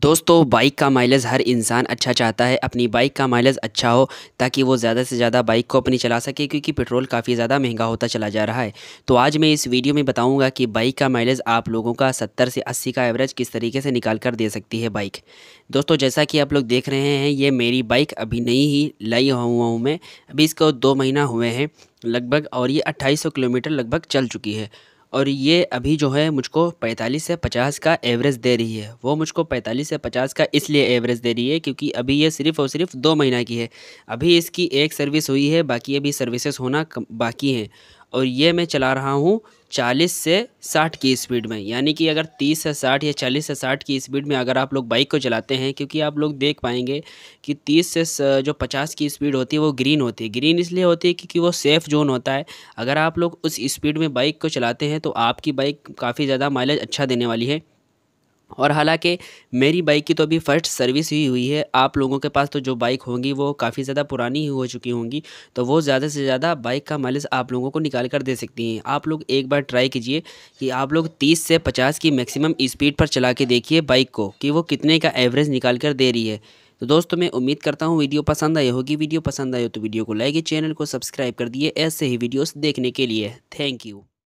दोस्तों बाइक का माइलेज हर इंसान अच्छा चाहता है अपनी बाइक का माइलेज अच्छा हो ताकि वो ज़्यादा से ज़्यादा बाइक को अपनी चला सके क्योंकि पेट्रोल काफ़ी ज़्यादा महंगा होता चला जा रहा है तो आज मैं इस वीडियो में बताऊंगा कि बाइक का माइलेज आप लोगों का 70 से 80 का एवरेज किस तरीके से निकाल कर दे सकती है बाइक दोस्तों जैसा कि आप लोग देख रहे हैं ये मेरी बाइक अभी नई ही लाई हुआ हूँ मैं अभी इसको दो महीना हुए हैं लगभग और ये अट्ठाईस किलोमीटर लगभग चल चुकी है और ये अभी जो है मुझको 45 से 50 का एवरेज दे रही है वो मुझको 45 से 50 का इसलिए एवरेज दे रही है क्योंकि अभी ये सिर्फ़ और सिर्फ दो महीना की है अभी इसकी एक सर्विस हुई है बाकी अभी सर्विसेज होना बाकी हैं और ये मैं चला रहा हूँ चालीस से साठ की स्पीड में यानी कि अगर तीस से साठ या चालीस से साठ की स्पीड में अगर आप लोग बाइक को चलाते हैं क्योंकि आप लोग देख पाएंगे कि तीस से जो पचास की स्पीड होती है वो ग्रीन होती है ग्रीन इसलिए होती है क्योंकि वो सेफ़ जोन होता है अगर आप लोग उस स्पीड में बाइक को चलाते हैं तो आपकी बाइक काफ़ी ज़्यादा माइलेज अच्छा देने वाली है और हालांकि मेरी बाइक की तो अभी फ़र्स्ट सर्विस ही हुई है आप लोगों के पास तो जो बाइक होंगी वो काफ़ी ज़्यादा पुरानी ही हो चुकी होंगी तो वो ज़्यादा से ज़्यादा बाइक का मालिश आप लोगों को निकाल कर दे सकती हैं आप लोग एक बार ट्राई कीजिए कि आप लोग तीस से पचास की मैक्सिमम स्पीड पर चला के देखिए बाइक को कि वो कितने का एवरेज निकाल कर दे रही है तो दोस्तों मैं उम्मीद करता हूँ वीडियो पसंद आई होगी वीडियो पसंद आई हो तो वीडियो को लाइक चैनल को सब्सक्राइब कर दिए ऐसे ही वीडियोज़ देखने के लिए थैंक यू